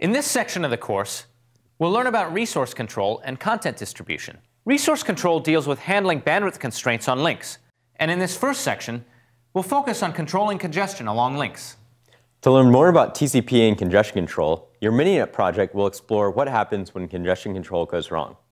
In this section of the course, we'll learn about resource control and content distribution. Resource control deals with handling bandwidth constraints on links, and in this first section, we'll focus on controlling congestion along links. To learn more about TCP and congestion control, your mini project will explore what happens when congestion control goes wrong.